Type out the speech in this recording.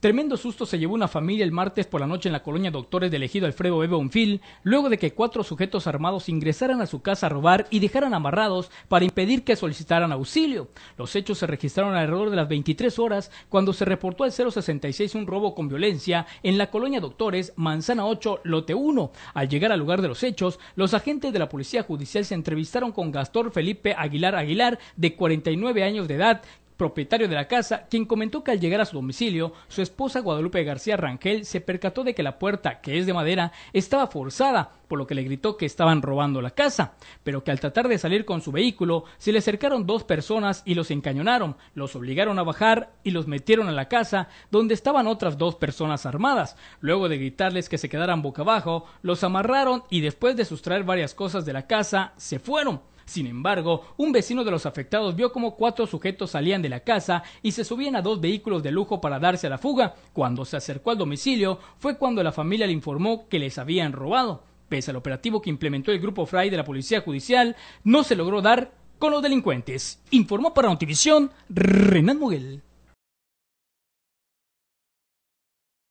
Tremendo susto se llevó una familia el martes por la noche en la colonia Doctores del Elegido Alfredo B. Unfil, luego de que cuatro sujetos armados ingresaran a su casa a robar y dejaran amarrados para impedir que solicitaran auxilio. Los hechos se registraron alrededor de las 23 horas cuando se reportó al 066 un robo con violencia en la colonia Doctores, Manzana 8, Lote 1. Al llegar al lugar de los hechos, los agentes de la Policía Judicial se entrevistaron con Gastor Felipe Aguilar Aguilar, de 49 años de edad, propietario de la casa, quien comentó que al llegar a su domicilio, su esposa Guadalupe García Rangel se percató de que la puerta, que es de madera, estaba forzada, por lo que le gritó que estaban robando la casa, pero que al tratar de salir con su vehículo, se le acercaron dos personas y los encañonaron, los obligaron a bajar y los metieron a la casa, donde estaban otras dos personas armadas. Luego de gritarles que se quedaran boca abajo, los amarraron y después de sustraer varias cosas de la casa, se fueron. Sin embargo, un vecino de los afectados vio como cuatro sujetos salían de la casa y se subían a dos vehículos de lujo para darse a la fuga. Cuando se acercó al domicilio fue cuando la familia le informó que les habían robado. Pese al operativo que implementó el grupo Fry de la Policía Judicial, no se logró dar con los delincuentes. Informó para Notivisión Renan Muguel.